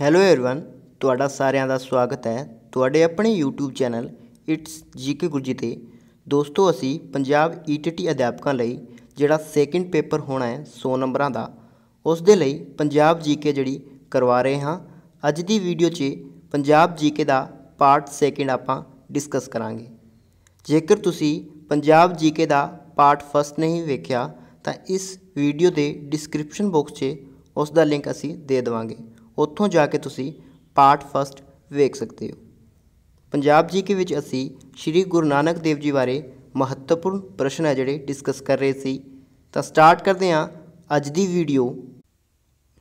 hello everyone ਤੁਹਾਡਾ ਸਾਰਿਆਂ ਦਾ ਸਵਾਗਤ ਹੈ ਤੁਹਾਡੇ ਆਪਣੇ YouTube channel it's GK Gurji ਤੇ ਦੋਸਤੋ ਅਸੀਂ ਪੰਜਾਬ ਈਟੀਟੀ e ਅਧਿਆਪਕਾਂ ਲਈ ਜਿਹੜਾ ਸੈਕਿੰਡ ਪੇਪਰ ਹੋਣਾ ਹੈ 100 ਨੰਬਰਾਂ ਦਾ ਉਸ ਦੇ ਲਈ ਪੰਜਾਬ ਜੀਕੇ ਜਿਹੜੀ ਕਰਵਾ ਰਹੇ ਹਾਂ ਅੱਜ ਦੀ ਵੀਡੀਓ 'ਚ ਪੰਜਾਬ ਜੀਕੇ ਦਾ ਪਾਰਟ ਸੈਕਿੰਡ ਆਪਾਂ ਡਿਸਕਸ ਕਰਾਂਗੇ ਜੇਕਰ ਤੁਸੀਂ ਪੰਜਾਬ ਜੀਕੇ ਦਾ ਪਾਰਟ ਫਸਟ ਨਹੀਂ ਵੇਖਿਆ ਤਾਂ ਇਸ ਵੀਡੀਓ ਦੇ ਡਿਸਕ੍ਰਿਪਸ਼ਨ ਬਾਕਸ 'ਚ ਉਸ ਦਾ ਲਿੰਕ ਅਸੀਂ ਦੇ ਦੇਵਾਂਗੇ ਉੱਥੋਂ ਜਾ ਕੇ ਤੁਸੀਂ ਪਾਰਟ ਫਸਟ ਵੇਖ ਸਕਦੇ ਹੋ ਪੰਜਾਬ ਜੀਕੇ ਵਿੱਚ ਅਸੀਂ ਸ੍ਰੀ ਗੁਰੂ ਨਾਨਕ ਦੇਵ ਜੀ ਬਾਰੇ ਮਹੱਤਵਪੂਰਨ ਪ੍ਰਸ਼ਨ ਹੈ ਜਿਹੜੇ ਡਿਸਕਸ ਕਰ ਰਹੇ ਸੀ ਤਾਂ ਸਟਾਰਟ ਕਰਦੇ ਹਾਂ ਅੱਜ ਦੀ ਵੀਡੀਓ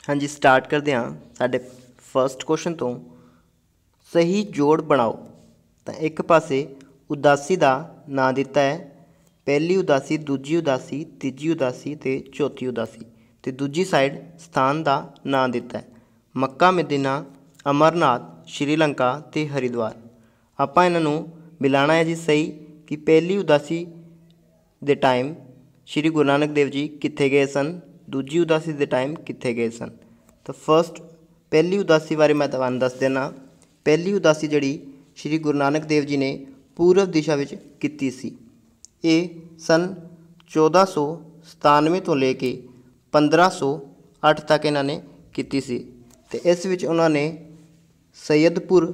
ਹਾਂਜੀ ਸਟਾਰਟ ਕਰਦੇ ਹਾਂ ਸਾਡੇ ਫਰਸਟ ਕੁਐਸਚਨ ਤੋਂ ਸਹੀ ਜੋੜ ਬਣਾਓ ਤਾਂ ਇੱਕ ਪਾਸੇ ਉਦਾਸੀ ਦਾ ਨਾਂ ਦਿੱਤਾ ਹੈ ਪਹਿਲੀ ਉਦਾਸੀ ਦੂਜੀ ਉਦਾਸੀ ਤੀਜੀ ਉਦਾਸੀ ਤੇ ਚੌਥੀ ਉਦਾਸੀ ਤੇ ਦੂਜੀ ਸਾਈਡ ਸਥਾਨ ਦਾ ਨਾਂ ਦਿੱਤਾ ਹੈ ਮੱਕਾ ਮਦੀਨਾ ਅਮਰਨਾਥ ਸ਼੍ਰੀਲੰਕਾ ਤੇ ਹਰਿਦਵਾਰ ਆਪਾਂ ਇਹਨਾਂ ਨੂੰ ਮਿਲਾਣਾ ਹੈ ਜੀ ਸਹੀ ਕਿ ਪਹਿਲੀ ਉਦਾਸੀ ਦੇ ਟਾਈਮ ਸ਼੍ਰੀ ਗੁਰੂ ਨਾਨਕ ਦੇਵ ਜੀ ਕਿੱਥੇ ਗਏ ਸਨ ਦੂਜੀ ਉਦਾਸੀ ਦੇ ਟਾਈਮ ਕਿੱਥੇ ਗਏ ਸਨ ਤਾਂ ਫਰਸਟ ਪਹਿਲੀ ਉਦਾਸੀ ਬਾਰੇ ਮੈਂ ਤੁਹਾਨੂੰ ਦੱਸ ਦੇਣਾ ਪਹਿਲੀ ਉਦਾਸੀ ਜਿਹੜੀ ਸ਼੍ਰੀ ਗੁਰੂ ਨਾਨਕ ਦੇਵ ਜੀ ਨੇ ਪੂਰਬ ਦਿਸ਼ਾ ਵਿੱਚ ਕੀਤੀ ਸੀ ਇਹ ਸਨ 1497 ਤੋਂ ਲੈ ਕੇ 1508 ਤੱਕ ਇਹਨਾਂ ਨੇ ਕੀਤੀ ਸੀ ਤੇ ਇਸ ਵਿੱਚ ਉਹਨਾਂ ਨੇ ਸੈਦਪੁਰ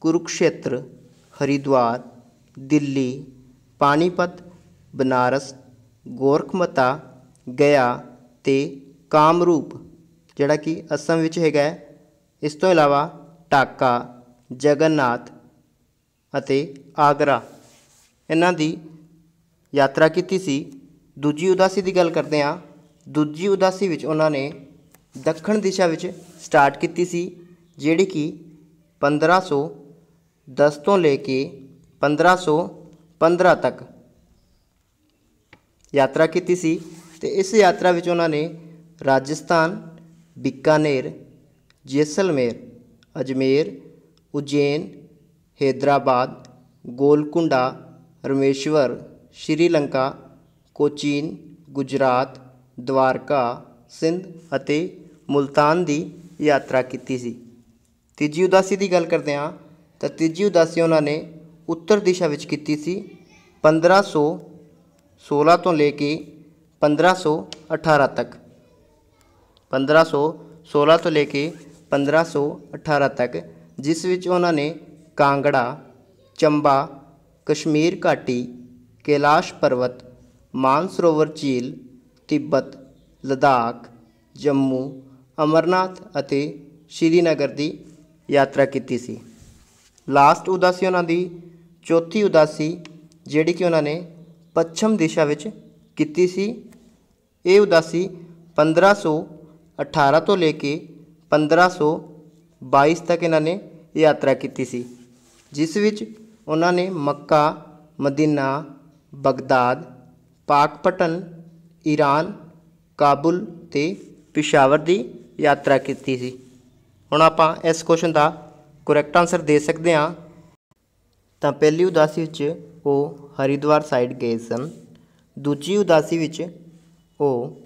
ਕੁਰੂਕਸ਼ੇਤਰ ਹਰਿਦੁਆਰ ਦਿੱਲੀ ਪਾਣੀਪਤ ਬਨਾਰਸ ਗੋਰਖਮਤਾ ਗਿਆ ਤੇ ਕਾਮਰੂਪ ਜਿਹੜਾ ਕਿ ਅਸਮ ਵਿੱਚ ਹੈਗਾ ਇਸ ਤੋਂ ਇਲਾਵਾ ਟਾਕਾ ਜਗਨਨਾਥ ਅਤੇ ਆਗਰਾ ਇਹਨਾਂ ਦੀ ਯਾਤਰਾ ਕੀਤੀ ਸੀ ਦੂਜੀ ਉਦਾਸੀ ਦੀ ਗੱਲ ਕਰਦੇ ਹਾਂ ਦੂਜੀ ਉਦਾਸੀ ਵਿੱਚ ਉਹਨਾਂ ਨੇ ਦੱਖਣ ਦਿਸ਼ਾ ਵਿੱਚ स्टार्ट की सी कि पंद्रह सौ दस तो लेके पंद्रह सौ पंद्रह तक यात्रा की सी तो इस यात्रा में उन्होंने राजस्थान बीकानेर जैसलमेर अजमेर उज्जैन हैदराबाद गोलकुंडा रमेश्वर श्रीलंका कोचीन गुजरात द्वारका सिंध मुल्तान की यात्रा की थी तीजी उदासी की गल करते हैं तो तीजी उदासी उन्होंने उत्तर दिशा में की पंद्रह सौ सोलह तो लेके पंद्रह सौ अठारह तक पंद्रह सौ सोलह तो लेके पंद्रह सौ अठारह तक जिस उन्होंने कांगड़ा चंबा कश्मीर घाटी कैलाश पर्वत मानसरोवर झील तिब्बत लद्दाख जम्मू ਅਮਰਨਾਥ ਅਤੇ ਸ਼੍ਰੀਨਗਰ ਦੀ ਯਾਤਰਾ ਕੀਤੀ ਸੀ ਲਾਸਟ ਉਦਾਸੀ ਉਹਨਾਂ ਦੀ ਚੌਥੀ ਉਦਾਸੀ ਜਿਹੜੀ ਕਿ ਉਹਨਾਂ ਨੇ ਪੱਛਮ ਦਿਸ਼ਾ ਵਿੱਚ ਕੀਤੀ ਸੀ ਇਹ ਉਦਾਸੀ 1518 ਤੋਂ ਲੈ ਕੇ 1522 ਤੱਕ ਇਹਨਾਂ ਨੇ ਯਾਤਰਾ ਕੀਤੀ ਸੀ ਜਿਸ ਵਿੱਚ ਉਹਨਾਂ ਨੇ Mecca Medina Baghdad Pakpattan Iran Kabul ਤੇ ਪਿਸ਼ਾਵਰ ਦੀ ਯਾਤਰਾ ਕੀਤੀ ਸੀ ਹੁਣ ਆਪਾਂ ਇਸ ਕੁਐਸਚਨ ਦਾ ਕਰੈਕਟ ਆਨਸਰ ਦੇ ਸਕਦੇ ਹਾਂ ਤਾਂ ਪਹਿਲੀ ਉਦਾਸੀ ਵਿੱਚ ਉਹ ਹਰੀਦਵਾਰ ਸਾਈਡ ਗਏ ਸਨ ਦੂਜੀ ਉਦਾਸੀ ਵਿੱਚ ਉਹ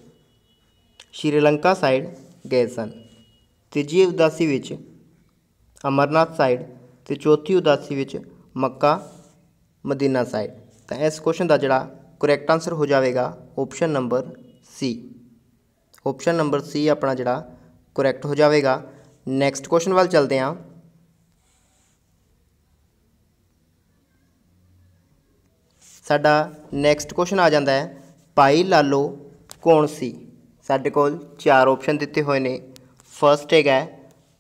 ਸ਼੍ਰੀਲੰਕਾ ਸਾਈਡ ਗਏ ਸਨ ਤੀਜੀ ਉਦਾਸੀ ਵਿੱਚ ਅਮਰਨਾਥ ਸਾਈਡ ਤੇ ਚੌਥੀ ਉਦਾਸੀ ਵਿੱਚ ਮੱਕਾ ਮਦੀਨਾ ਸਾਈਡ ਤਾਂ ਇਸ ਕੁਐਸਚਨ ਦਾ ਜਿਹੜਾ ਕਰੈਕਟ ਆਨਸਰ ਹੋ ਜਾਵੇਗਾ option number C option number C ਆਪਣਾ ਜਿਹੜਾ ਕਰੈਕਟ ਹੋ ਜਾਵੇਗਾ ਨੈਕਸਟ ਕੁਐਸਚਨ ਵੱਲ ਚਲਦੇ ਹਾਂ ਸਾਡਾ ਨੈਕਸਟ ਕੁਐਸਚਨ ਆ ਜਾਂਦਾ ਹੈ ਪਾਈ ਲਾਲੋ ਕੌਣ ਸੀ ਸਾਡੇ ਕੋਲ ਚਾਰ ਆਪਸ਼ਨ ਦਿੱਤੇ ਹੋਏ ਨੇ ਫਰਸਟ ਹੈਗਾ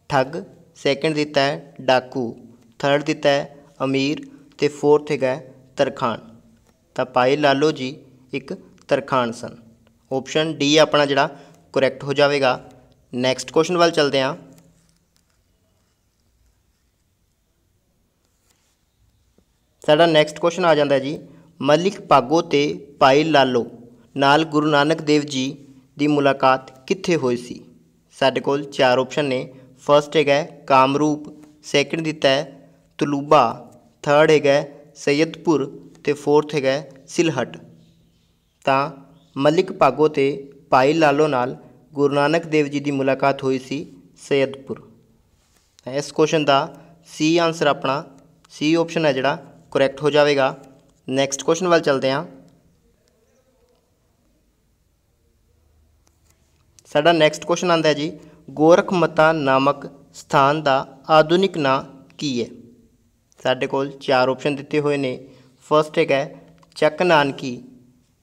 ਠੱਗ ਸੈਕੰਡ ਦਿੱਤਾ ਹੈ ਡਾਕੂ ਥਰਡ ਦਿੱਤਾ ਹੈ ਅਮੀਰ ਤੇ ਫੋਰਥ ਹੈਗਾ ਤਰਖਾਨ ਤਾਂ ਪਾਈ ਲਾਲੋ ਜੀ ਇੱਕ ਤਰਖਾਨ ਸਨ ਆਪਸ਼ਨ ਡੀ ਆਪਣਾ ਜਿਹੜਾ ਕਰੈਕਟ ਹੋ ਜਾਵੇਗਾ ਨੈਕਸਟ ਕੁਐਸਚਨ ਵੱਲ ਚਲਦੇ ਹਾਂ ਸਾਡਾ ਨੈਕਸਟ ਕੁਐਸਚਨ ਆ ਜਾਂਦਾ ਜੀ ਮਲਿਕ ਪਾਗੋ ਤੇ ਪਾਈ ਲਾਲੋ ਨਾਲ ਗੁਰੂ ਨਾਨਕ ਦੇਵ ਜੀ ਦੀ ਮੁਲਾਕਾਤ ਕਿੱਥੇ ਹੋਈ ਸੀ ਸਾਡੇ ਕੋਲ ਚਾਰ ਆਪਸ਼ਨ ਨੇ ਫਰਸਟ ਹੈਗਾ ਕਾਮਰੂਪ ਸੈਕੰਡ ਦਿੱਤਾ ਹੈ ਤਲੂਬਾ ਥਰਡ ਹੈਗਾ ਸੈਯਦਪੁਰ ਤੇ ਫੋਰਥ ਹੈਗਾ ਸਿਲਹਟ ਤਾਂ ਮਲਿਕ ਪਾਗੋ ਤੇ ਪਾਈ ਲਾਲੋ ਨਾਲ ਗੁਰੂ ਨਾਨਕ ਦੇਵ ਜੀ ਦੀ ਮੁਲਾਕਾਤ ਹੋਈ ਸੀ ਸੈਦਪੁਰ ਇਸ ਕੁਐਸਚਨ ਦਾ ਸੀ ਆਨਸਰ ਆਪਣਾ ਸੀ ਆਪਸ਼ਨ ਹੈ ਜਿਹੜਾ ਕਰੈਕਟ ਹੋ ਜਾਵੇਗਾ ਨੈਕਸਟ ਕੁਐਸਚਨ ਵੱਲ ਚਲਦੇ ਹਾਂ ਸਾਡਾ ਨੈਕਸਟ ਕੁਐਸਚਨ ਆਂਦਾ ਹੈ ਜੀ ਗੋਰਖਮਤਾ ਨਾਮਕ ਸਥਾਨ ਦਾ ਆਧੁਨਿਕ ਨਾਂ ਕੀ ਹੈ ਸਾਡੇ ਕੋਲ ਚਾਰ ਆਪਸ਼ਨ ਦਿੱਤੇ ਹੋਏ ਨੇ ਫਰਸਟ ਇੱਕ ਹੈ ਚੱਕ ਨਾਨਕੀ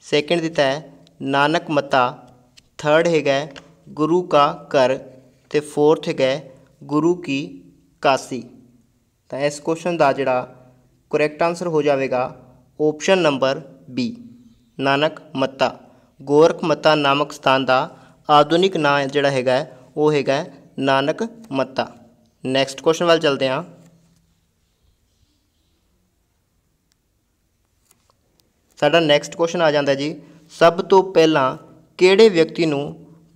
ਸੈਕਿੰਡ ਦਿੱਤਾ ਹੈ ਨਾਨਕ ਮਤਾ ਥਰਡ ਹੈਗਾ ਗੁਰੂ ਕਾ ਘਰ ਤੇ ਫੋਰਥ ਹੈਗਾ ਗੁਰੂ ਕੀ ਕਾਸੀ ਤਾਂ ਇਸ ਕੁਐਸਚਨ ਦਾ ਜਿਹੜਾ ਕਰੈਕਟ ਆਨਸਰ ਹੋ ਜਾਵੇਗਾ ਆਪਸ਼ਨ ਨੰਬਰ ਬੀ ਨਾਨਕ ਮੱਤਾ ਗੋਰਖ ਮੱਤਾ ਨਾਮਕ ਸਥਾਨ ਦਾ ਆਧੁਨਿਕ ਨਾਮ ਜਿਹੜਾ ਹੈਗਾ ਉਹ ਹੈਗਾ ਨਾਨਕ ਮੱਤਾ ਨੈਕਸਟ ਕੁਐਸਚਨ ਵੱਲ ਚਲਦੇ ਹਾਂ ਸਾਡਾ ਨੈਕਸਟ ਕੁਐਸਚਨ ਆ ਜਾਂਦਾ ਜੀ ਸਭ ਤੋਂ ਪਹਿਲਾਂ ਕਿਹੜੇ ਵਿਅਕਤੀ ਨੂੰ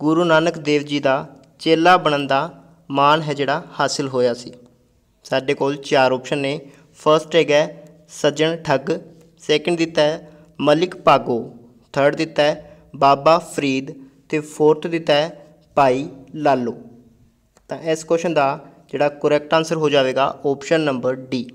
ਗੁਰੂ ਨਾਨਕ ਦੇਵ ਜੀ ਦਾ ਚੇਲਾ ਬਣਨ ਦਾ ਮਾਣ ਹੈ ਜਿਹੜਾ ਹਾਸਿਲ ਹੋਇਆ ਸੀ ਸਾਡੇ ਕੋਲ ਚਾਰ ਆਪਸ਼ਨ ਨੇ ਫਰਸਟ ਹੈਗਾ ਸੱਜਣ ਠੱਗ ਸੈਕੰਡ ਦਿੱਤਾ ਹੈ ਮਲਿਕ ਪਾਗੋ ਥਰਡ ਦਿੱਤਾ ਹੈ ਬਾਬਾ ਫਰੀਦ ਤੇ ਫੋਰਥ ਦਿੱਤਾ ਹੈ ਭਾਈ ਲਾਲੋ ਤਾਂ ਇਸ ਕੁਐਸਚਨ ਦਾ ਜਿਹੜਾ ਕਰੈਕਟ ਆਨਸਰ ਹੋ ਜਾਵੇਗਾ ਆਪਸ਼ਨ ਨੰਬਰ ਡੀ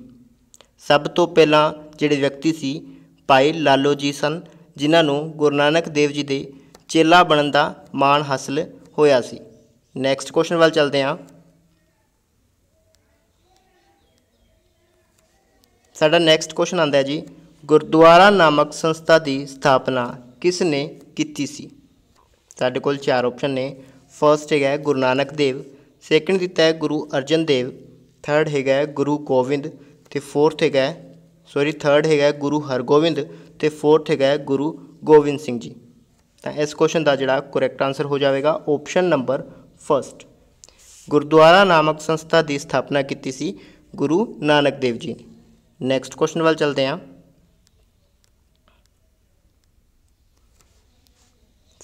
ਸਭ ਤੋਂ ਪਹਿਲਾਂ ਜਿਹੜੇ ਵਿਅਕਤੀ ਸੀ ਭਾਈ ਲਾਲੋ ਜੀ ਸਨ ਜਿਨ੍ਹਾਂ ਨੂੰ ਗੁਰੂ ਨਾਨਕ ਦੇਵ ਜੀ ਦੇ ਚੇਲਾ ਬਣਨ ਦਾ ਮਾਣ ਹਾਸਲ ਹੋਇਆ ਸੀ ਨੈਕਸਟ ਕੁਐਸਚਨ ਵੱਲ ਚਲਦੇ ਹਾਂ ਸਾਡਾ ਨੈਕਸਟ ਕੁਐਸਚਨ ਆਂਦਾ ਹੈ ਜੀ ਗੁਰਦੁਆਰਾ ਨਾਮਕ ਸੰਸਥਾ ਦੀ ਸਥਾਪਨਾ ਕਿਸ ਨੇ ਕੀਤੀ ਸੀ ਸਾਡੇ ਕੋਲ ਚਾਰ ਆਪਸ਼ਨ ਨੇ ਫਰਸਟ ਹੈਗਾ ਗੁਰੂ ਨਾਨਕ ਦੇਵ ਸੈਕੰਡ ਦਿੱਤਾ ਹੈ ਗੁਰੂ ਅਰਜਨ ਦੇਵ ਥਰਡ ਹੈਗਾ ਗੁਰੂ ਗੋਬਿੰਦ ਤੇ ਫੋਰਥ ਹੈਗਾ ਸੌਰੀ ਥਰਡ ਹੈਗਾ ਗੁਰੂ ਹਰਗੋਬਿੰਦ ਤੇ ਫੋਰਥ ਹੈਗਾ ਗੁਰੂ ਗੋਬਿੰਦ ਸਿੰਘ ਜੀ ਤਾਂ ਇਸ ਕੁਐਸਚਨ ਦਾ ਜਿਹੜਾ ਕਰੈਕਟ ਆਨਸਰ ਹੋ ਜਾਵੇਗਾ ਆਪਸ਼ਨ ਨੰਬਰ 1 ਗੁਰਦੁਆਰਾ ਨਾਮਕ ਸੰਸਥਾ ਦੀ ਸਥਾਪਨਾ ਕੀਤੀ ਸੀ ਗੁਰੂ ਨਾਨਕ ਦੇਵ ਜੀ ਨੇ ਨੈਕਸਟ ਕੁਐਸਚਨ ਵੱਲ ਚਲਦੇ ਹਾਂ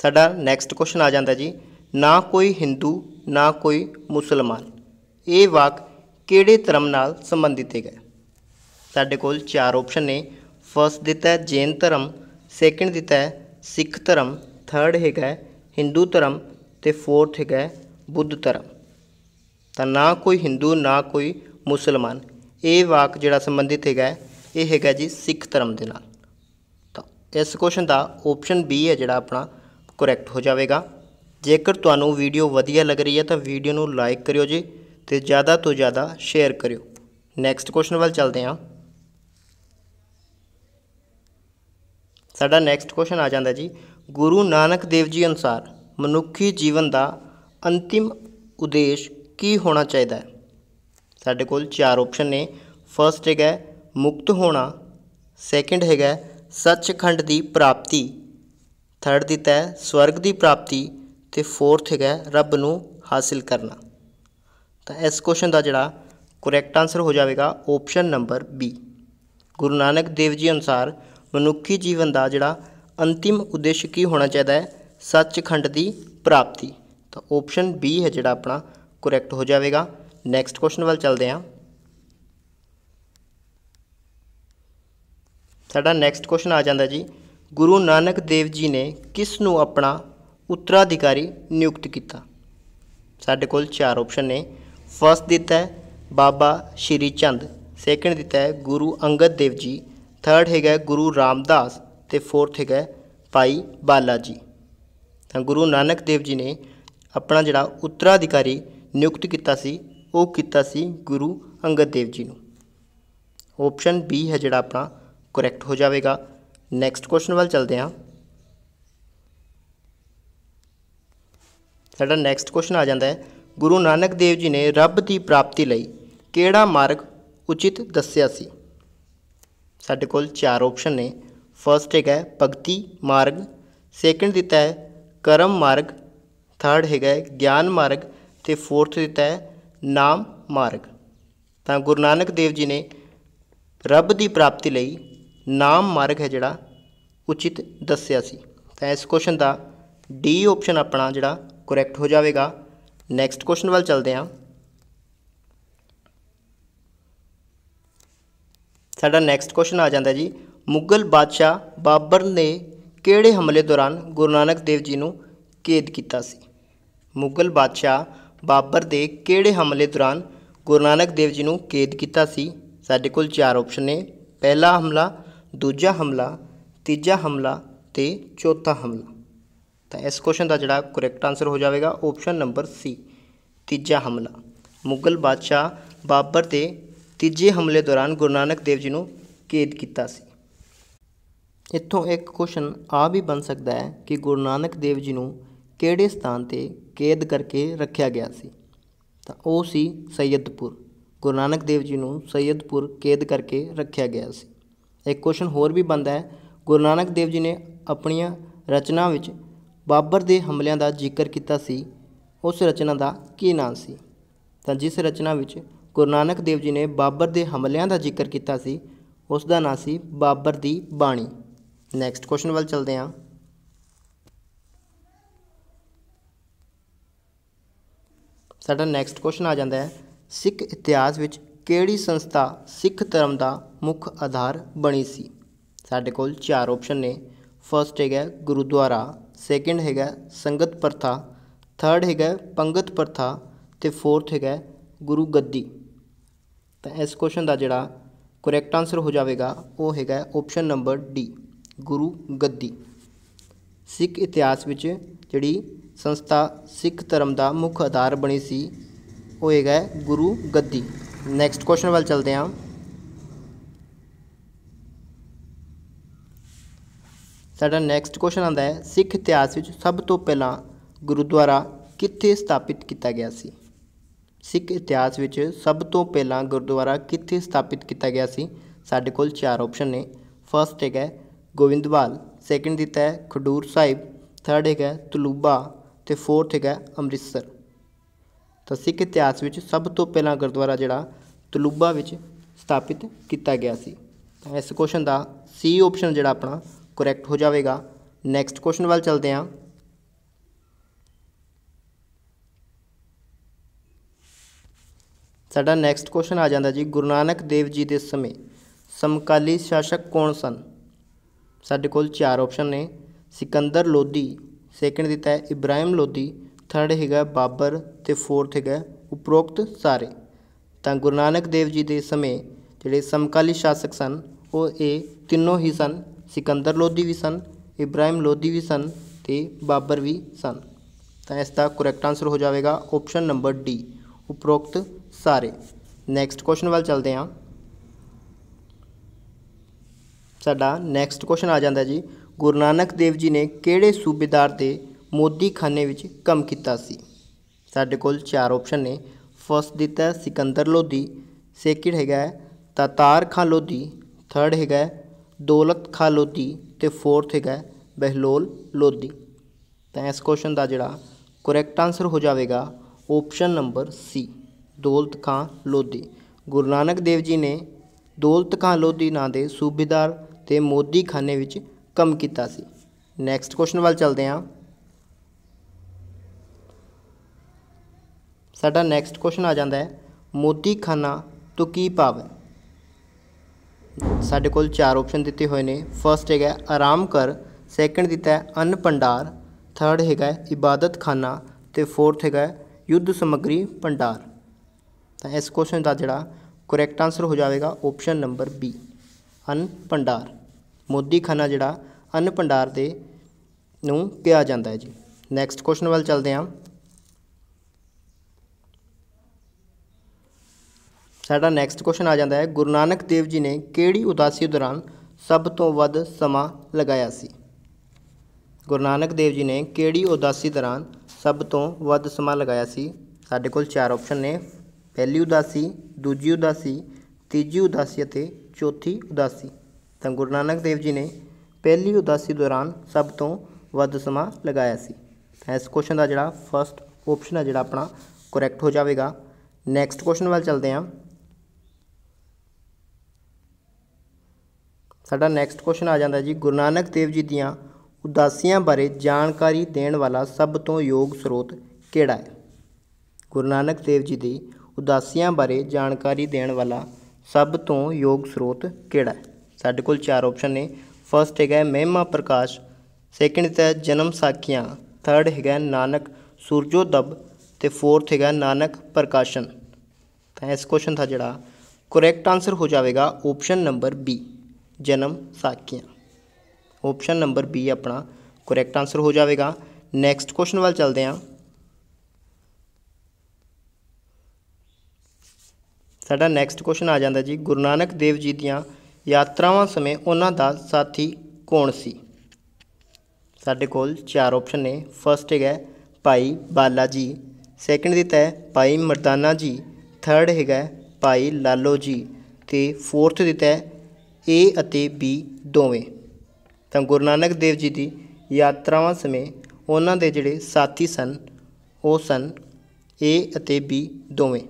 ਸਾਡਾ ਨੈਕਸਟ ਕੁਐਸਚਨ ਆ ਜਾਂਦਾ ਜੀ ਨਾ ਕੋਈ ਹਿੰਦੂ ਨਾ ਕੋਈ ਮੁਸਲਮਾਨ ਇਹ ਵਾਕ ਕਿਹੜੇ ਧਰਮ ਨਾਲ ਸੰਬੰਧਿਤ ਹੈ ਸਾਡੇ ਕੋਲ ਚਾਰ ਆਪਸ਼ਨ ਨੇ ਫਸਟ ਦਿੱਤਾ ਹੈ ਜੈਨ ਧਰਮ ਸੈਕੰਡ ਦਿੱਤਾ ਹੈ ਸਿੱਖ ਧਰਮ ਥਰਡ ਹੈਗਾ ਹਿੰਦੂ ਧਰਮ ਤੇ ਫੋਰਥ ਹੈਗਾ ਬੁੱਧ ਧਰਮ ਤਾਂ ਨਾ ਕੋਈ ਹਿੰਦੂ ਨਾ ਕੋਈ ਮੁਸਲਮਾਨ ਇਹ ਵਾਕ ਜਿਹੜਾ ਸੰਬੰਧਿਤ ਹੈਗਾ ਇਹ ਹੈਗਾ ਜੀ ਸਿੱਖ ਧਰਮ ਦੇ ਨਾਲ ਤਾਂ ਇਸ ਕੁਐਸਚਨ ਦਾ ਆਪਸ਼ਨ ਬੀ ਹੈ ਜਿਹੜਾ ਆਪਣਾ ਕਰੈਕਟ ਹੋ ਜਾਵੇਗਾ ਜੇਕਰ ਤੁਹਾਨੂੰ ਵੀਡੀਓ ਵਧੀਆ ਲੱਗ ਰਹੀ ਹੈ ਤਾਂ ਵੀਡੀਓ ਨੂੰ ਲਾਈਕ ਕਰਿਓ ਜੀ ਤੇ ਜ਼ਿਆਦਾ ਤੋਂ ਜ਼ਿਆਦਾ ਸ਼ੇਅਰ ਕਰਿਓ ਨੈਕਸਟ ਕੁਐਸਚਨ ਵੱਲ ਚੱਲਦੇ ਹਾਂ ਸਾਡਾ ਨੈਕਸਟ ਕੁਐਸਚਨ ਆ ਜਾਂਦਾ ਜੀ ਗੁਰੂ ਨਾਨਕ ਦੇਵ ਜੀ ਅਨੁਸਾਰ ਮਨੁੱਖੀ ਜੀਵਨ ਦਾ ਅੰਤਿਮ ਉਦੇਸ਼ ਕੀ ਹੋਣਾ ਚਾਹੀਦਾ ਹੈ ਸਾਡੇ ਕੋਲ ਚਾਰ ਆਪਸ਼ਨ ਨੇ ਫਰਸਟ ਹੈਗਾ ਮੁਕਤ ਹੋਣਾ ਸੈਕੰਡ ਹੈਗਾ ਸੱਚਖੰਡ ਦੀ ਪ੍ਰਾਪਤੀ ਥਰਡ ਦਿੱਤਾ ਹੈ ਸਵਰਗ ਦੀ ਪ੍ਰਾਪਤੀ ਤੇ ਫੋਰਥ ਹੈਗਾ ਰੱਬ ਨੂੰ ਹਾਸਿਲ ਕਰਨਾ ਤਾਂ ਇਸ ਕੁਐਸਚਨ ਦਾ ਜਿਹੜਾ ਕਰੈਕਟ ਆਨਸਰ ਹੋ ਜਾਵੇਗਾ option number B Guru Nanak Dev ji ਅਨੁਸਾਰ ਮਨੁੱਖੀ ਜੀਵਨ ਦਾ ਜਿਹੜਾ ਅੰਤਿਮ ਉਦੇਸ਼ ਕੀ ਹੋਣਾ ਚਾਹੀਦਾ ਹੈ ਸੱਚਖੰਡ ਦੀ ਪ੍ਰਾਪਤੀ ਤਾਂ ਆਪਸ਼ਨ ਬੀ ਹੈ ਜਿਹੜਾ ਆਪਣਾ ਕਰੈਕਟ ਹੋ ਜਾਵੇਗਾ ਨੈਕਸਟ ਕੁਐਸਚਨ ਵੱਲ ਚੱਲਦੇ ਹਾਂ ਸਾਡਾ ਨੈਕਸਟ ਕੁਐਸਚਨ ਆ ਜਾਂਦਾ ਜੀ ਗੁਰੂ ਨਾਨਕ ਦੇਵ ਜੀ ਨੇ ਕਿਸ ਨੂੰ ਆਪਣਾ ਉੱਤਰਾਧਿਕਾਰੀ ਨਿਯੁਕਤ ਕੀਤਾ ਸਾਡੇ ਕੋਲ ਚਾਰ ਆਪਸ਼ਨ ਨੇ ਫਸਟ ਦਿੱਤਾ ਹੈ ਬਾਬਾ ਸ਼੍ਰੀ ਚੰਦ ਸੈਕੰਡ ਦਿੱਤਾ ਹੈ ਗੁਰੂ ਅੰਗਦ ਦੇਵ ਜੀ ਥਰਡ ਹੈਗਾ ਗੁਰੂ ਰਾਮਦਾਸ ਤੇ ਫੋਰਥ ਹੈਗਾ ਭਾਈ ਬਾਲਾ ਜੀ ਤਾਂ ਗੁਰੂ ਨਾਨਕ ਦੇਵ ਜੀ ਨੇ ਆਪਣਾ ਜਿਹੜਾ ਉੱਤਰਾਧਿਕਾਰੀ ਨਿਯੁਕਤ ਕੀਤਾ ਸੀ ਉਹ ਕੀਤਾ ਸੀ ਗੁਰੂ ਅੰਗਦ ਦੇਵ ਜੀ ਨੂੰ ਆਪਸ਼ਨ ਬੀ ਹੈ ਜਿਹੜਾ ਆਪਣਾ ਕਰੈਕਟ ਹੋ ਜਾਵੇਗਾ ਨੈਕਸਟ ਕੁਐਸਚਨ ਵੱਲ ਚਲਦੇ ਹਾਂ ਸਾਡਾ ਨੈਕਸਟ ਕੁਐਸਚਨ ਆ ਜਾਂਦਾ ਹੈ ਗੁਰੂ ਨਾਨਕ ਦੇਵ ਜੀ ਨੇ ਰੱਬ ਦੀ ਪ੍ਰਾਪਤੀ ਲਈ ਕਿਹੜਾ ਮਾਰਗ ਉਚਿਤ ਦੱਸਿਆ ਸੀ ਸਾਡੇ ਕੋਲ ਚਾਰ ਆਪਸ਼ਨ ਨੇ ਫਰਸਟ ਹੈਗਾ ਭਗਤੀ ਮਾਰਗ ਸੈਕਿੰਡ ਦਿੱਤਾ ਹੈ ਕਰਮ ਮਾਰਗ ਥਰਡ ਹੈਗਾ ਗਿਆਨ ਮਾਰਗ ਤੇ ਫੋਰਥ ਦਿੱਤਾ ਹੈ ਨਾਮ ਮਾਰਗ ਤਾਂ ਗੁਰੂ ਨਾਨਕ ਦੇਵ ਜੀ ਨੇ ਰੱਬ ਦੀ ਪ੍ਰਾਪਤੀ ਲਈ ਨਾਮ ਮਾਰਗ ਹੈ ਜਿਹੜਾ ਉਚਿਤ ਦੱਸਿਆ ਸੀ ਤਾਂ ਇਸ ਕੁਐਸਚਨ ਦਾ ਡੀ ਆਪਸ਼ਨ ਆਪਣਾ ਜਿਹੜਾ ਕਰੈਕਟ ਹੋ ਜਾਵੇਗਾ ਨੈਕਸਟ ਕੁਐਸਚਨ ਵੱਲ ਚੱਲਦੇ ਹਾਂ ਸਾਡਾ ਨੈਕਸਟ ਕੁਐਸਚਨ ਆ ਜਾਂਦਾ ਜੀ ਮੁਗਲ ਬਾਦਸ਼ਾਹ ਬਾਬਰ ਨੇ ਕਿਹੜੇ ਹਮਲੇ ਦੌਰਾਨ ਗੁਰੂ ਨਾਨਕ ਦੇਵ ਜੀ ਨੂੰ ਕੈਦ ਕੀਤਾ ਸੀ ਮੁਗਲ ਬਾਦਸ਼ਾਹ ਬਾਬਰ ਦੇ ਕਿਹੜੇ ਹਮਲੇ ਦੌਰਾਨ ਗੁਰੂ ਨਾਨਕ ਦੇਵ ਜੀ ਨੂੰ ਕੈਦ ਕੀਤਾ ਸੀ ਸਾਡੇ ਕੋਲ ਚਾਰ ਆਪਸ਼ਨ ਨੇ ਪਹਿਲਾ ਹਮਲਾ ਦੂਜਾ ਹਮਲਾ ਤੀਜਾ ਹਮਲਾ ਤੇ ਚੌਥਾ ਹਮਲਾ ਤਾਂ ਇਸ ਕੁਐਸਚਨ ਦਾ ਜਿਹੜਾ ਕਰੈਕਟ ਆਨਸਰ ਹੋ ਜਾਵੇਗਾ ਆਪਸ਼ਨ ਨੰਬਰ ਸੀ ਤੀਜਾ ਹਮਲਾ ਮੁਗਲ ਬਾਦਸ਼ਾਹ ਬਾਬਰ ਤੇ ਤੀਜੇ ਹਮਲੇ ਦੌਰਾਨ ਗੁਰੂ ਨਾਨਕ ਦੇਵ ਜੀ ਨੂੰ ਕੈਦ ਕੀਤਾ ਸੀ ਇੱਥੋਂ ਇੱਕ ਕੁਐਸਚਨ ਆ ਵੀ ਬਣ ਸਕਦਾ ਹੈ ਕਿ ਗੁਰੂ ਨਾਨਕ ਦੇਵ ਜੀ ਨੂੰ ਕਿਹੜੇ ਸਥਾਨ ਤੇ ਕੈਦ ਕਰਕੇ ਰੱਖਿਆ ਗਿਆ ਸੀ ਤਾਂ ਉਹ ਸੀ ਸੈਯਦਪੁਰ ਗੁਰੂ ਨਾਨਕ ਦੇਵ ਜੀ ਨੂੰ ਸੈਯਦਪੁਰ ਕੈਦ ਕਰਕੇ ਰੱਖਿਆ ਗਿਆ ਸੀ ਇੱਕ ਕੁਐਸਚਨ ਹੋਰ ਵੀ ਬਣਦਾ ਹੈ ਗੁਰੂ ਨਾਨਕ ਦੇਵ ਜੀ ਨੇ ਆਪਣੀਆਂ ਰਚਨਾ ਵਿੱਚ ਬਾਬਰ ਦੇ ਹਮਲਿਆਂ ਦਾ ਜ਼ਿਕਰ ਕੀਤਾ ਸੀ ਉਸ ਰਚਨਾ ਦਾ ਕੀ ਨਾਮ ਸੀ ਤਾਂ ਜਿਸ ਰਚਨਾ ਵਿੱਚ ਗੁਰੂ ਨਾਨਕ ਦੇਵ ਜੀ ਨੇ ਬਾਬਰ ਦੇ ਹਮਲਿਆਂ ਦਾ ਜ਼ਿਕਰ ਕੀਤਾ ਸੀ ਉਸ ਦਾ ਨਾਮ ਸੀ ਬਾਬਰ ਦੀ ਬਾਣੀ ਨੈਕਸਟ ਕੁਐਸਚਨ ਵੱਲ ਚਲਦੇ ਹਾਂ ਸਾਡਾ ਨੈਕਸਟ ਕੁਐਸਚਨ ਆ ਜਾਂਦਾ ਹੈ ਸਿੱਖ ਇਤਿਹਾਸ ਵਿੱਚ ਕਿਹੜੀ ਸੰਸਥਾ ਸਿੱਖ ਧਰਮ ਦਾ ਮੁੱਖ ਆਧਾਰ ਬਣੀ ਸੀ ਸਾਡੇ ਕੋਲ ਚਾਰ ਆਪਸ਼ਨ ਨੇ ਫਰਸਟ ਹੈਗਾ ਗੁਰਦੁਆਰਾ ਸੈਕੰਡ ਹੈਗਾ ਸੰਗਤ ਪ੍ਰਥਾ ਥਰਡ ਹੈਗਾ ਪੰਗਤ ਪ੍ਰਥਾ ਤੇ ਫੋਰਥ ਹੈਗਾ ਗੁਰੂ ਗੱਦੀ ਤਾਂ ਇਸ ਕੁਐਸਚਨ ਦਾ ਜਿਹੜਾ ਕਰੈਕਟ ਆਨਸਰ ਹੋ ਜਾਵੇਗਾ ਉਹ ਹੈਗਾ ਆਪਸ਼ਨ ਨੰਬਰ ਡੀ ਗੁਰੂ ਗੱਦੀ ਸਿੱਖ ਇਤਿਹਾਸ ਵਿੱਚ ਜਿਹੜੀ ਸੰਸਥਾ ਸਿੱਖ ਧਰਮ ਦਾ ਮੁੱਖ ਆਧਾਰ ਬਣੀ ਸੀ ਉਹ ਹੈਗਾ ਗੁਰੂ ਗੱਦੀ ਨੈਕਸਟ ਕੁਐਸਚਨ ਵੱਲ ਚਲਦੇ ਹਾਂ ਸਾਡਾ ਨੈਕਸਟ ਕੁਐਸਚਨ ਆਂਦਾ ਹੈ ਸਿੱਖ ਇਤਿਹਾਸ ਵਿੱਚ ਸਭ ਤੋਂ ਪਹਿਲਾਂ ਗੁਰਦੁਆਰਾ ਕਿੱਥੇ ਸਥਾਪਿਤ ਕੀਤਾ ਗਿਆ ਸੀ ਸਿੱਖ ਇਤਿਹਾਸ ਵਿੱਚ ਸਭ ਤੋਂ ਪਹਿਲਾਂ ਗੁਰਦੁਆਰਾ ਕਿੱਥੇ ਸਥਾਪਿਤ ਕੀਤਾ ਗਿਆ ਸੀ ਸਾਡੇ ਕੋਲ ਚਾਰ ਆਪਸ਼ਨ ਨੇ ਫਰਸਟ ਹੈਗਾ ਗੋਵਿੰਦਵਾਲ ਸੈਕਿੰਡ ਦਿੱਤਾ ਹੈ ਖਡੂਰ ਸਾਹਿਬ ਥਰਡ ਹੈਗਾ ਤਲੂਬਾ ਤੇ ਫੋਰਥ ਹੈਗਾ ਅੰਮ੍ਰਿਤਸਰ ਤਾਂ ਸਿੱਖ ਇਤਿਹਾਸ ਵਿੱਚ ਸਭ ਤੋਂ ਪਹਿਲਾਂ ਗੁਰਦੁਆਰਾ ਜਿਹੜਾ ਤਲੂਬਾ ਵਿੱਚ ਸਥਾਪਿਤ ਕੀਤਾ ਗਿਆ ਸੀ ਤਾਂ ਇਸ ਕੁਐਸਚਨ ਦਾ ਸੀ ਆਪਸ਼ਨ ਜਿਹੜਾ ਆਪਣਾ ਕਰੈਕਟ ਹੋ ਜਾਵੇਗਾ ਨੈਕਸਟ ਕੁਐਸਚਨ ਵੱਲ ਚੱਲਦੇ ਹਾਂ ਸਾਡਾ ਨੈਕਸਟ ਕੁਐਸਚਨ ਆ ਜਾਂਦਾ ਜੀ ਗੁਰੂ ਨਾਨਕ ਦੇਵ ਜੀ ਦੇ ਸਮੇਂ ਸਮਕਾਲੀ ਸ਼ਾਸਕ ਕੌਣ ਸਨ ਸਾਡੇ ਕੋਲ ਚਾਰ ਆਪਸ਼ਨ ਨੇ ਸਿਕੰਦਰ ਲੋਧੀ ਸੈਕਿੰਡ ਦਿੱਤਾ ਹੈ ਇਬਰਾਹਿਮ ਲੋਧੀ ਥਰਡ ਹੈਗਾ ਬਾਬਰ ਤੇ ਫੋਰਥ ਹੈਗਾ ਉਪਰੋਕਤ ਸਾਰੇ ਤਾਂ ਗੁਰੂ ਨਾਨਕ ਦੇਵ ਜੀ ਦੇ ਸਮੇਂ ਜਿਹੜੇ ਸਮਕਾਲੀ ਸ਼ਾਸਕ ਸਨ ਉਹ ਇਹ ਤਿੰਨੋਂ ਹੀ ਸਨ ਸਿਕੰਦਰ ਲੋਧੀ ਵੀ ਸਨ ਇਬਰਾਹਿਮ ਲੋਧੀ ਵੀ ਸਨ ਤੇ ਬਾਬਰ ਵੀ ਸਨ ਤਾਂ ਇਸ ਦਾ ਕਰੈਕਟ ਆਨਸਰ ਹੋ ਜਾਵੇਗਾ ਆਪਸ਼ਨ ਨੰਬਰ ਡੀ ਉਪਰੋਕਤ ਸਾਰੇ ਨੈਕਸਟ ਕੁਐਸਚਨ ਵੱਲ ਚੱਲਦੇ ਹਾਂ ਸਾਡਾ ਨੈਕਸਟ ਕੁਐਸਚਨ ਆ ਜਾਂਦਾ ਜੀ ਗੁਰੂ ਨਾਨਕ ਦੇਵ ਜੀ ਨੇ ਕਿਹੜੇ ਸੂਬੇਦਾਰ ਦੇ ਮੋਦੀ ਖਾਨੇ ਵਿੱਚ ਕੰਮ ਕੀਤਾ ਸੀ ਸਾਡੇ ਕੋਲ ਚਾਰ ਆਪਸ਼ਨ ਨੇ ਫਸਟ ਦਿੱਤਾ ਸਿਕੰਦਰ ਲੋਧੀ ਸੈਕਿੰਡ ਹੈਗਾ ਤਤਾਰ ਖਾਨ ਲੋਧੀ ਥਰਡ ਹੈਗਾ ਦੌਲਤ ਖਾਨ ਲੋਧੀ ਤੇ ਫੋਰਥ ਹੈਗਾ ਬਹਿਲੋਲ ਲੋਧੀ ਤਾਂ ਇਸ ਕੁਐਸਚਨ ਦਾ ਜਿਹੜਾ ਕਰੈਕਟ ਆਨਸਰ ਹੋ ਜਾਵੇਗਾ option number C Daulat Khan Lodhi Guru Nanak Dev ji ਨੇ ਦੌਲਤ ਖਾਨ ਲੋਧੀ ਨਾਂ ਦੇ ਸੂਬੇਦਾਰ ਤੇ ਮੋਦੀ ਖਾਨੇ ਵਿੱਚ ਕੰਮ ਕੀਤਾ ਸੀ ਨੈਕਸਟ ਕੁਐਸਚਨ ਵੱਲ ਚੱਲਦੇ ਹਾਂ ਸਾਡਾ ਨੈਕਸਟ ਕੁਐਸਚਨ ਆ ਜਾਂਦਾ ਹੈ ਮੋਦੀ ਖਾਨਾ ਤੋਂ ਕੀ ਭਾਵ ਹੈ ਸਾਡੇ ਕੋਲ ਚਾਰ ਆਪਸ਼ਨ ਦਿੱਤੇ ਹੋਏ ਨੇ ਫਰਸਟ ਹੈਗਾ ਆਰਾਮ ਕਰ ਸੈਕੰਡ ਦਿੱਤਾ ਹੈ ਅਨ ਭੰਡਾਰ ਥਰਡ ਹੈਗਾ ਇਬਾਦਤ ਖਾਨਾ ਤੇ ਫੋਰਥ ਹੈਗਾ ਯੁੱਧ ਸਮਗਰੀ ਭੰਡਾਰ ਤਾਂ ਇਸ ਕੁਐਸਚਨ ਦਾ ਜਿਹੜਾ ਕਰੈਕਟ ਆਨਸਰ ਹੋ ਜਾਵੇਗਾ ਆਪਸ਼ਨ ਨੰਬਰ ਬੀ ਅਨ ਭੰਡਾਰ ਮੋਦੀਖਾਨਾ ਜਿਹੜਾ ਅੰਨ ਭੰਡਾਰ ਦੇ ਨੂੰ ਕਿਹਾ ਜਾਂਦਾ ਹੈ ਜੀ ਨੈਕਸਟ ਕੁਐਸਚਨ ਵੱਲ ਚੱਲਦੇ ਹਾਂ ਸਾਡਾ ਨੈਕਸਟ ਕੁਐਸਚਨ ਆ ਜਾਂਦਾ ਹੈ ਗੁਰੂ ਨਾਨਕ ਦੇਵ ਜੀ ਨੇ ਕਿਹੜੀ ਉਦਾਸੀ ਦੌਰਾਨ ਸਭ ਤੋਂ ਵੱਧ ਸਮਾਂ ਲਗਾਇਆ ਸੀ ਗੁਰੂ ਨਾਨਕ ਦੇਵ ਜੀ ਨੇ ਕਿਹੜੀ ਉਦਾਸੀ ਦੌਰਾਨ ਸਭ ਤੋਂ ਵੱਧ ਸਮਾਂ ਲਗਾਇਆ ਸੀ ਸਾਡੇ ਕੋਲ ਚਾਰ ਆਪਸ਼ਨ ਨੇ ਪਹਿਲੀ ਉਦਾਸੀ ਦੂਜੀ ਉਦਾਸੀ ਤੀਜੀ ਉਦਾਸੀ ਅਤੇ ਚੌਥੀ ਉਦਾਸੀ ਤਾਂ ਗੁਰੂ ਨਾਨਕ ਦੇਵ ਜੀ ਨੇ ਪਹਿਲੀ ਉਦਾਸੀ ਦੌਰਾਨ ਸਭ ਤੋਂ ਵੱਧ ਸਮਾਂ ਲਗਾਇਆ ਸੀ ਇਸ ਕੁਐਸਚਨ ਦਾ ਜਿਹੜਾ ਫਰਸਟ ਆਪਸ਼ਨ ਹੈ ਜਿਹੜਾ ਆਪਣਾ ਕਰੈਕਟ ਹੋ ਜਾਵੇਗਾ ਨੈਕਸਟ ਕੁਐਸਚਨ ਵੱਲ ਚਲਦੇ ਹਾਂ ਸਾਡਾ ਨੈਕਸਟ ਕੁਐਸਚਨ ਆ ਜਾਂਦਾ ਜੀ ਗੁਰੂ ਨਾਨਕ ਦੇਵ ਜੀ ਦੀਆਂ ਉਦਾਸੀਆਂ ਬਾਰੇ ਜਾਣਕਾਰੀ ਦੇਣ ਵਾਲਾ ਸਭ ਤੋਂ ਯੋਗ ਸਰੋਤ ਕਿਹੜਾ ਹੈ ਗੁਰੂ ਨਾਨਕ ਦੇਵ ਜੀ ਦੀ ਉਦਾਸੀਆਂ ਬਾਰੇ ਜਾਣਕਾਰੀ ਦੇਣ ਵਾਲਾ ਸਭ ਤੋਂ ਯੋਗ ਸਰੋਤ ਕਿਹੜਾ ਹੈ ਸਾਡੇ ਕੋਲ ਚਾਰ ਆਪਸ਼ਨ ਨੇ ਫਰਸਟ ਹੈਗਾ ਮਹਿਮਾ ਪ੍ਰਕਾਸ਼ ਸੈਕਿੰਡ ਹੈ ਜਨਮ ਸਾਖੀਆਂ ਥਰਡ ਹੈਗਾ ਨਾਨਕ ਦਬ ਤੇ ਫੋਰਥ ਹੈਗਾ ਨਾਨਕ ਪ੍ਰਕਾਸ਼ਨ ਤਾਂ ਇਸ ਕੁਐਸਚਨ ਦਾ ਜਿਹੜਾ ਕਰੈਕਟ ਆਨਸਰ ਹੋ ਜਾਵੇਗਾ ਆਪਸ਼ਨ ਨੰਬਰ ਬੀ ਜਨਮ ਸਾਖੀਆਂ ਆਪਸ਼ਨ ਨੰਬਰ ਬੀ ਆਪਣਾ ਕਰੈਕਟ ਆਨਸਰ ਹੋ ਜਾਵੇਗਾ ਨੈਕਸਟ ਕੁਐਸਚਨ ਵੱਲ ਚੱਲਦੇ ਹਾਂ ਸਾਡਾ ਨੈਕਸਟ ਕੁਐਸਚਨ ਆ ਜਾਂਦਾ ਜੀ ਗੁਰੂ ਨਾਨਕ ਦੇਵ ਜੀ ਦੀਆਂ ਯਾਤਰਾਵਾਂ ਸਮੇਂ ਉਹਨਾਂ ਦਾ ਸਾਥੀ ਕੌਣ ਸੀ ਸਾਡੇ ਕੋਲ ਚਾਰ ਆਪਸ਼ਨ ਨੇ ਫਰਸਟ ਹੈਗਾ ਭਾਈ ਬਾਲਾ ਜੀ ਸੈਕਿੰਡ ਦਿੱਤਾ ਹੈ ਭਾਈ ਮਰਦਾਨਾ ਜੀ ਥਰਡ ਹੈਗਾ ਭਾਈ ਲਾਲੋ ਜੀ ਤੇ ਫੋਰਥ ਦਿੱਤਾ ਹੈ ਏ ਅਤੇ ਬੀ ਦੋਵੇਂ ਤਾਂ ਗੁਰੂ ਨਾਨਕ ਦੇਵ ਜੀ ਦੀ ਯਾਤਰਾਵਾਂ ਸਮੇਂ ਉਹਨਾਂ ਦੇ ਜਿਹੜੇ ਸਾਥੀ ਸਨ ਉਹ ਸਨ ਏ ਅਤੇ ਬੀ ਦੋਵੇਂ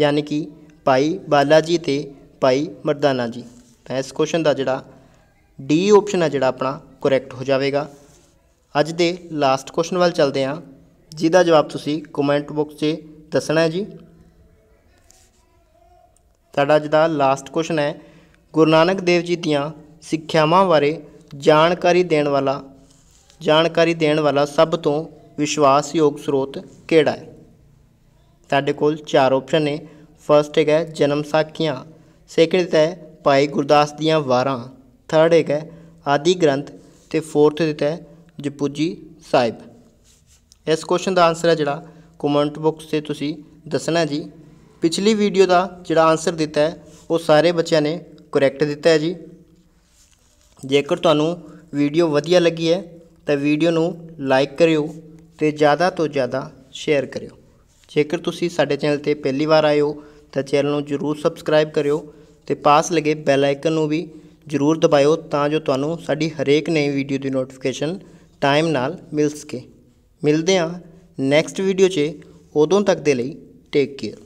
ਯਾਨੀ ਕਿ ਭਾਈ ਬਾਲਾ ਜੀ ਤੇ ਭਾਈ ਮਰਦਾਨਾ ਜੀ ਤਾਂ ਇਸ ਕੁਐਸਚਨ ਦਾ ਜਿਹੜਾ ਡੀ ਆਪਸ਼ਨ ਹੈ ਜਿਹੜਾ ਆਪਣਾ ਕਰੈਕਟ ਹੋ ਜਾਵੇਗਾ ਅੱਜ ਦੇ ਲਾਸਟ ਕੁਐਸਚਨ ਵੱਲ ਚੱਲਦੇ ਹਾਂ ਜਿਹਦਾ ਜਵਾਬ ਤੁਸੀਂ ਕਮੈਂਟ ਬਾਕਸ 'ਚ ਦੱਸਣਾ ਹੈ ਜੀ ਤੁਹਾਡਾ ਅੱਜ ਦਾ ਲਾਸਟ ਕੁਐਸਚਨ ਹੈ ਗੁਰੂ ਨਾਨਕ ਦੇਵ ਜੀ ਦੀਆਂ ਸਿੱਖਿਆਵਾਂ ਬਾਰੇ ਜਾਣਕਾਰੀ ਦੇਣ ਵਾਲਾ ਜਾਣਕਾਰੀ ਦੇਣ ਵਾਲਾ ਸਭ ਤੋਂ ਵਿਸ਼ਵਾਸਯੋਗ ਸਰੋਤ ਕਿਹੜਾ ਹੈ ਤੁਹਾਡੇ ਕੋਲ ਚਾਰ ਆਪਸ਼ਨ ਨੇ ਫਰਸਟ ਹੈਗਾ ਜਨਮ ਸਾਖੀਆਂ ਸੈਕਿੰਡ ਹੈ ਭਾਈ ਗੁਰਦਾਸ ਦੀਆਂ ਵਾਰਾਂ ਥਰਡ ਹੈਗਾ ਆਦੀ ਗ੍ਰੰਥ ਤੇ ਫੋਰਥ ਦਿੱਤਾ ਹੈ ਜਪੂਜੀ ਸਾਹਿਬ ਇਸ ਕੁਐਸਚਨ ਦਾ ਆਨਸਰ ਹੈ ਜਿਹੜਾ ਕਮੈਂਟ ਬਾਕਸ ਤੇ ਤੁਸੀਂ ਦੱਸਣਾ ਜੀ ਪਿਛਲੀ ਵੀਡੀਓ ਦਾ ਜਿਹੜਾ ਆਨਸਰ ਦਿੱਤਾ ਹੈ ਉਹ ਸਾਰੇ ਬੱਚਿਆਂ ਨੇ ਕਰੈਕਟ ਦਿੱਤਾ ਹੈ ਜੀ ਜੇਕਰ ਤੁਹਾਨੂੰ ਵੀਡੀਓ ਵਧੀਆ ਲੱਗੀ ਹੈ ਤਾਂ ਵੀਡੀਓ ਨੂੰ ਲਾਈਕ ਕਰਿਓ ਤੇ ਜ਼ਿਆਦਾ ਤੋਂ ਜ਼ਿਆਦਾ ਸ਼ੇਅਰ ਕਰਿਓ ਜੇਕਰ ਤੁਸੀਂ ਸਾਡੇ ਚੈਨਲ ਤੇ ਪਹਿਲੀ ਵਾਰ ਆਏ ਹੋ ਤਾਂ ਚੈਨਲ ਨੂੰ ਜ਼ਰੂਰ ਸਬਸਕ੍ਰਾਈਬ ਕਰਿਓ ਤੇ ਪਾਸ ਲਗੇ ਬੈਲ ਆਈਕਨ ਨੂੰ ਵੀ ਜ਼ਰੂਰ ਦਬਾਇਓ ਤਾਂ ਜੋ ਤੁਹਾਨੂੰ ਸਾਡੀ ਹਰੇਕ ਨਈ ਵੀਡੀਓ ਦੀ ਨੋਟੀਫਿਕੇਸ਼ਨ ਟਾਈਮ ਨਾਲ ਮਿਲ ਸਕੇ ਮਿਲਦੇ ਹਾਂ ਨੈਕਸਟ ਵੀਡੀਓ 'ਚ ਉਦੋਂ ਤੱਕ ਦੇ ਲਈ ਟੇਕ ਕੇਅਰ